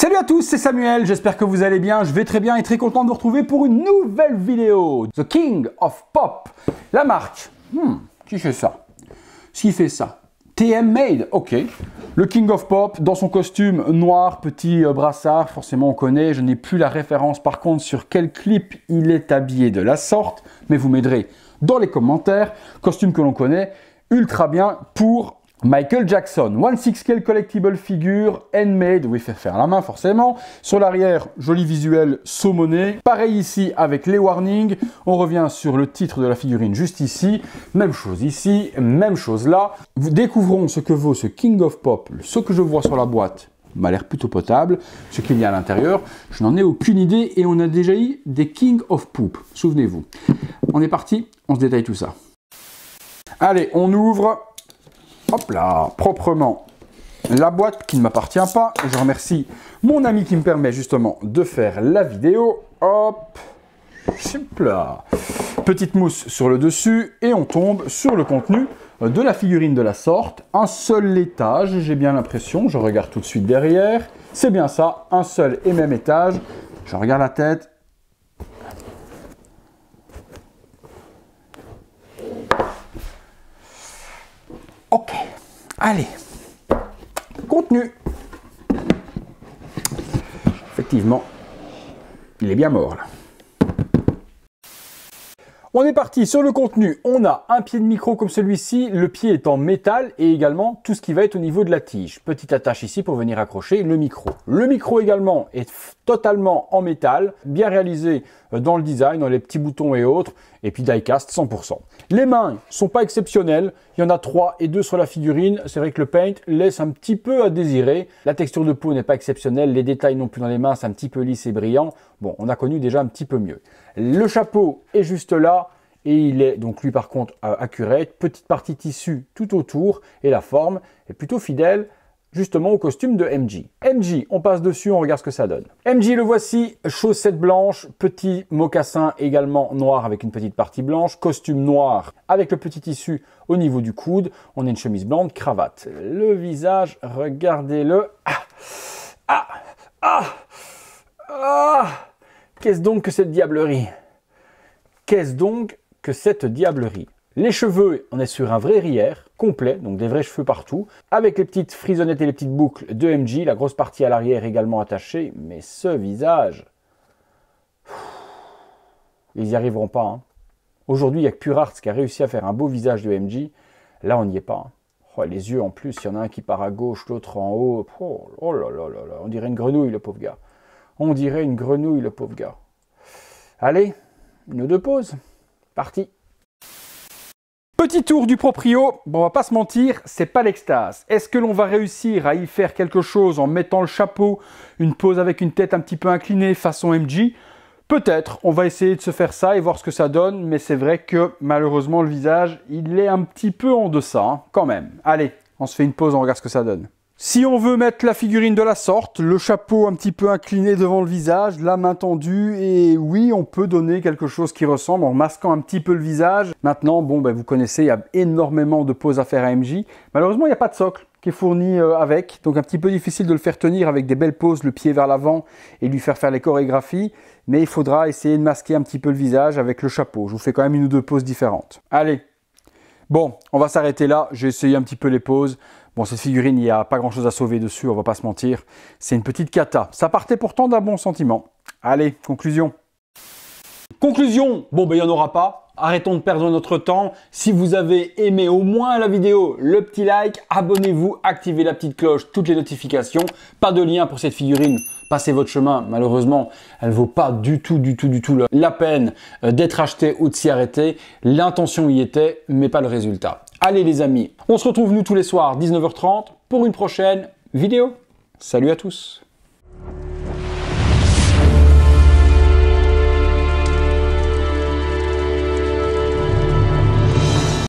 Salut à tous, c'est Samuel, j'espère que vous allez bien, je vais très bien et très content de vous retrouver pour une nouvelle vidéo. The King of Pop, la marque. Hmm, qui fait ça Qui fait ça TM Made, ok. Le King of Pop dans son costume noir, petit euh, brassard, forcément on connaît, je n'ai plus la référence par contre sur quel clip il est habillé de la sorte, mais vous m'aiderez dans les commentaires. Costume que l'on connaît ultra bien pour Michael Jackson, one six collectible figure, handmade, oui fait faire la main forcément. Sur l'arrière, joli visuel saumonné. Pareil ici avec les warnings. On revient sur le titre de la figurine juste ici. Même chose ici, même chose là. découvrons ce que vaut ce King of Pop, ce que je vois sur la boîte m'a l'air plutôt potable. Ce qu'il y a à l'intérieur, je n'en ai aucune idée et on a déjà eu des King of Poop, souvenez-vous. On est parti, on se détaille tout ça. Allez, on ouvre hop là, proprement la boîte qui ne m'appartient pas. Je remercie mon ami qui me permet justement de faire la vidéo. Hop, là. Petite mousse sur le dessus et on tombe sur le contenu de la figurine de la sorte. Un seul étage, j'ai bien l'impression. Je regarde tout de suite derrière. C'est bien ça, un seul et même étage. Je regarde la tête, Ok. Allez. Contenu. Effectivement, il est bien mort là. On est parti sur le contenu. On a un pied de micro comme celui-ci. Le pied est en métal et également tout ce qui va être au niveau de la tige. Petite attache ici pour venir accrocher le micro. Le micro également est totalement en métal, bien réalisé euh, dans le design, dans les petits boutons et autres. Et puis diecast 100%. Les mains sont pas exceptionnelles. Il y en a trois et deux sur la figurine. C'est vrai que le paint laisse un petit peu à désirer. La texture de peau n'est pas exceptionnelle. Les détails non plus dans les mains, c'est un petit peu lisse et brillant. Bon, on a connu déjà un petit peu mieux. Le chapeau est juste là et il est donc lui par contre euh, accurate, petite partie tissu tout autour et la forme est plutôt fidèle justement au costume de MJ. MJ, on passe dessus, on regarde ce que ça donne. MJ, le voici, Chaussette blanche petit mocassin également noir avec une petite partie blanche, costume noir avec le petit tissu au niveau du coude, on a une chemise blanche, cravate. Le visage, regardez-le. Ah Ah Ah Ah Qu'est-ce donc que cette diablerie Qu'est-ce donc cette diablerie. Les cheveux, on est sur un vrai rire complet, donc des vrais cheveux partout, avec les petites frisonnettes et les petites boucles de MJ, la grosse partie à l'arrière également attachée, mais ce visage... Ils n'y arriveront pas. Hein. Aujourd'hui, il n'y a que Purarts qui a réussi à faire un beau visage de MJ. Là, on n'y est pas. Hein. Oh, les yeux en plus, il y en a un qui part à gauche, l'autre en haut. Oh, oh là là là on dirait une grenouille, le pauvre gars. On dirait une grenouille, le pauvre gars. Allez, une deux pauses. Parti Petit tour du proprio, bon, on va pas se mentir, c'est pas l'extase. Est-ce que l'on va réussir à y faire quelque chose en mettant le chapeau, une pose avec une tête un petit peu inclinée façon MJ Peut-être, on va essayer de se faire ça et voir ce que ça donne, mais c'est vrai que malheureusement le visage, il est un petit peu en deçà, hein, quand même. Allez, on se fait une pause, on regarde ce que ça donne. Si on veut mettre la figurine de la sorte, le chapeau un petit peu incliné devant le visage, la main tendue, et oui, on peut donner quelque chose qui ressemble en masquant un petit peu le visage. Maintenant, bon, ben, vous connaissez, il y a énormément de poses à faire à MJ. Malheureusement, il n'y a pas de socle qui est fourni euh, avec, donc un petit peu difficile de le faire tenir avec des belles poses, le pied vers l'avant et lui faire faire les chorégraphies, mais il faudra essayer de masquer un petit peu le visage avec le chapeau. Je vous fais quand même une ou deux poses différentes. Allez, bon, on va s'arrêter là, j'ai essayé un petit peu les poses. Bon, cette figurine, il n'y a pas grand-chose à sauver dessus, on va pas se mentir. C'est une petite cata. Ça partait pourtant d'un bon sentiment. Allez, conclusion. Conclusion, bon ben il n'y en aura pas. Arrêtons de perdre notre temps. Si vous avez aimé au moins la vidéo, le petit like, abonnez-vous, activez la petite cloche, toutes les notifications. Pas de lien pour cette figurine passez votre chemin. Malheureusement, elle ne vaut pas du tout, du tout, du tout la peine euh, d'être achetée ou de s'y arrêter. L'intention y était, mais pas le résultat. Allez les amis, on se retrouve nous tous les soirs 19h30 pour une prochaine vidéo. Salut à tous